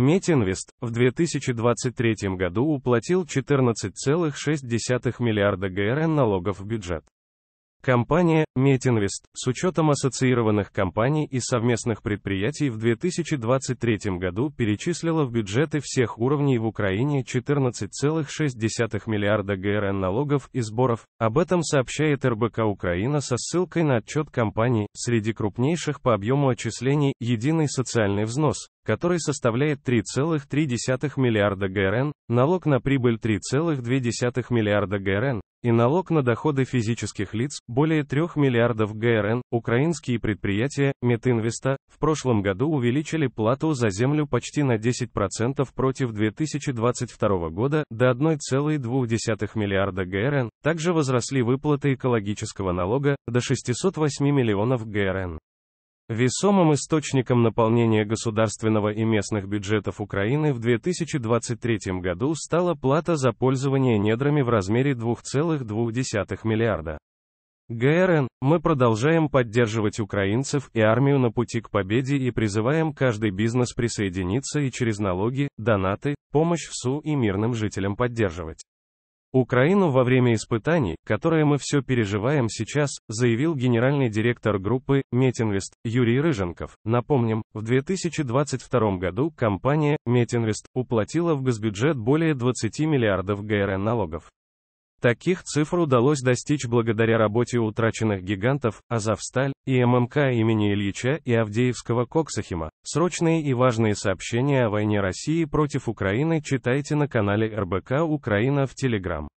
Метинвест в 2023 году уплатил 14,6 миллиарда ГРН налогов в бюджет. Компания Метинвест, с учетом ассоциированных компаний и совместных предприятий в 2023 году перечислила в бюджеты всех уровней в Украине 14,6 миллиарда ГРН налогов и сборов. Об этом сообщает РБК Украина со ссылкой на отчет компании. среди крупнейших по объему отчислений, единый социальный взнос, который составляет 3,3 миллиарда ГРН, налог на прибыль 3,2 миллиарда ГРН и налог на доходы физических лиц более 3 миллиардов миллиардов ГРН, украинские предприятия, Метинвеста, в прошлом году увеличили плату за землю почти на 10% против 2022 года, до 1,2 миллиарда ГРН, также возросли выплаты экологического налога, до 608 миллионов ГРН. Весомым источником наполнения государственного и местных бюджетов Украины в 2023 году стала плата за пользование недрами в размере 2,2 миллиарда. ГРН, мы продолжаем поддерживать украинцев и армию на пути к победе и призываем каждый бизнес присоединиться и через налоги, донаты, помощь в СУ и мирным жителям поддерживать. Украину во время испытаний, которые мы все переживаем сейчас, заявил генеральный директор группы Метинвест Юрий Рыженков. Напомним, в 2022 году компания Метинвест уплатила в госбюджет более 20 миллиардов ГРН налогов. Таких цифр удалось достичь благодаря работе утраченных гигантов, Азовсталь, и ММК имени Ильича и Авдеевского Коксахима. Срочные и важные сообщения о войне России против Украины читайте на канале РБК Украина в Телеграм.